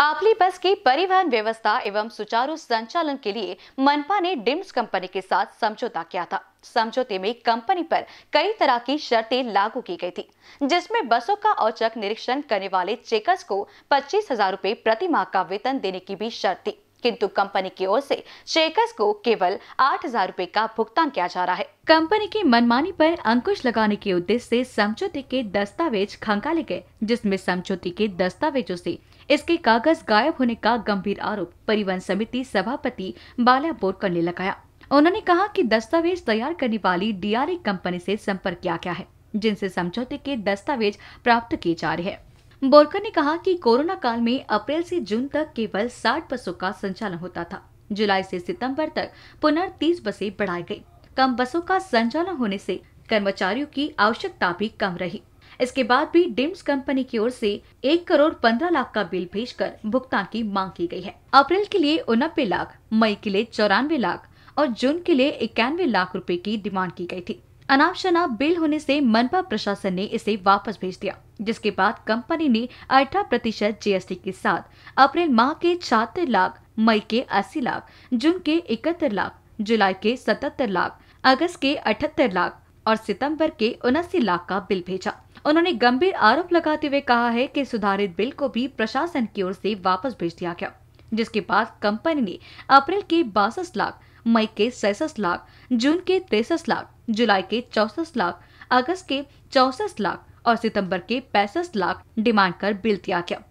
आपली बस की परिवहन व्यवस्था एवं सुचारू संचालन के लिए मनपा ने डिम्स कंपनी के साथ समझौता किया था समझौते में कंपनी पर कई तरह की शर्तें लागू की गई थी जिसमें बसों का औचक निरीक्षण करने वाले चेकर्स को पच्चीस हजार रूपए प्रति माह का वेतन देने की भी शर्त थी किंतु कंपनी की ओर से शेखर्स को केवल आठ हजार रूपए का भुगतान किया जा रहा है कंपनी की मनमानी पर अंकुश लगाने के उद्देश्य से समझौते के दस्तावेज खंगाले गए जिसमें समझौते के दस्तावेजों से इसके कागज गायब होने का गंभीर आरोप परिवहन समिति सभापति बाला बोरकर ने लगाया उन्होंने कहा कि दस्तावेज तैयार करने वाली डीआरए कंपनी से संपर्क किया गया है जिनसे समझौते के दस्तावेज प्राप्त किए जा रहे हैं बोरकर ने कहा कि कोरोना काल में अप्रैल से जून तक केवल 60 बसों का संचालन होता था जुलाई से सितंबर तक पुनः 30 बसें बढ़ाई गयी कम बसों का संचालन होने से कर्मचारियों की आवश्यकता भी कम रही इसके बाद भी डिम्स कंपनी की ओर से एक करोड़ पंद्रह लाख का बिल भेजकर भुगतान की मांग की गई है अप्रैल के लिए उनबे लाख मई के लिए चौरानवे लाख और जून के लिए इक्यानवे लाख रुपए की डिमांड की गई थी अनाप शनाप बिल होने से मनपा प्रशासन ने इसे वापस भेज दिया जिसके बाद कंपनी ने अठारह प्रतिशत जीएसटी के साथ अप्रैल माह के छहत्तर लाख मई के अस्सी लाख जून के इकहत्तर लाख जुलाई के सतहत्तर लाख अगस्त के अठहत्तर लाख और सितंबर के उनासी लाख का बिल भेजा उन्होंने गंभीर आरोप लगाते हुए कहा है कि सुधारित बिल को भी प्रशासन की ओर से वापस भेज दिया गया जिसके बाद कंपनी ने अप्रैल के बासठ लाख मई के सैसठ लाख जून के तिरसठ लाख जुलाई के चौसठ लाख अगस्त के चौसठ लाख और सितंबर के पैंसठ लाख डिमांड कर बिल दिया गया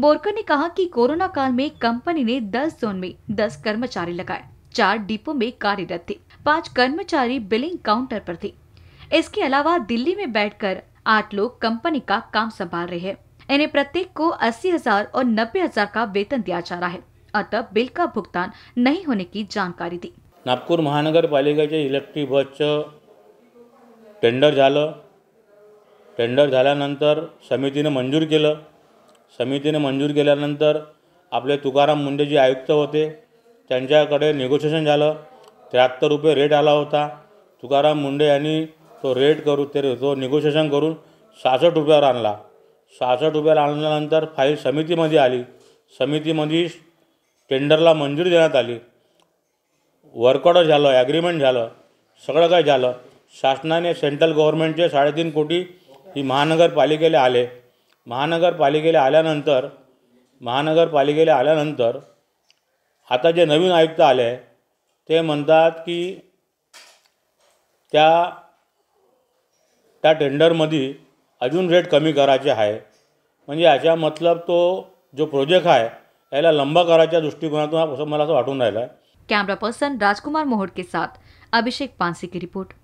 बोरकर ने कहा कि कोरोना काल में कंपनी ने 10 जोन में 10 कर्मचारी लगाए चार डिपो में कार्यरत थे पांच कर्मचारी बिलिंग काउंटर पर थे इसके अलावा दिल्ली में बैठकर आठ लोग कंपनी का काम संभाल रहे हैं इन्हें प्रत्येक को अस्सी हजार और नब्बे हजार का वेतन दिया जा रहा है अतः बिल का भुगतान नहीं होने की जानकारी दी महानगर पालिका इलेक्ट्रिक बस टेंडर झालं टेंडर झाल्यानंतर समितीने मंजूर केलं समितीने मंजूर केल्यानंतर आपले तुकाराम मुंडे जे आयुक्त होते त्यांच्याकडे निगोशिएशन झालं त्र्याहत्तर रुपये रेट आला होता तुकाराम मुंडे यांनी तो रेट करू ते तो निगोशिएशन करून सहासष्ट रुपयावर आणला सहासष्ट रुपयाला आणल्यानंतर फाईल समितीमध्ये आली समितीमध्ये टेंडरला मंजुरी देण्यात आली वर्कआउट झालं ॲग्रीमेंट झालं सगळं काय झालं शासनाने सेंट्रल गव्हर्नमेंटचे साडेतीन कोटी ही महानगरपालिकेला आले महानगरपालिकेला आल्यानंतर महानगरपालिकेला आल्यानंतर आता जे नवीन आयुक्त आले ते म्हणतात की त्या त्या टेंडरमध्ये अजून रेट कमी करायचे आहे म्हणजे याचा मतलब तो जो प्रोजेक्ट आहे याला लंबा करायच्या दृष्टिकोनातून मला असं वाटून राहिला कॅमेरा पर्सन राजकुमार मोहोड के साथ अभिषेक पांसे की रिपोर्ट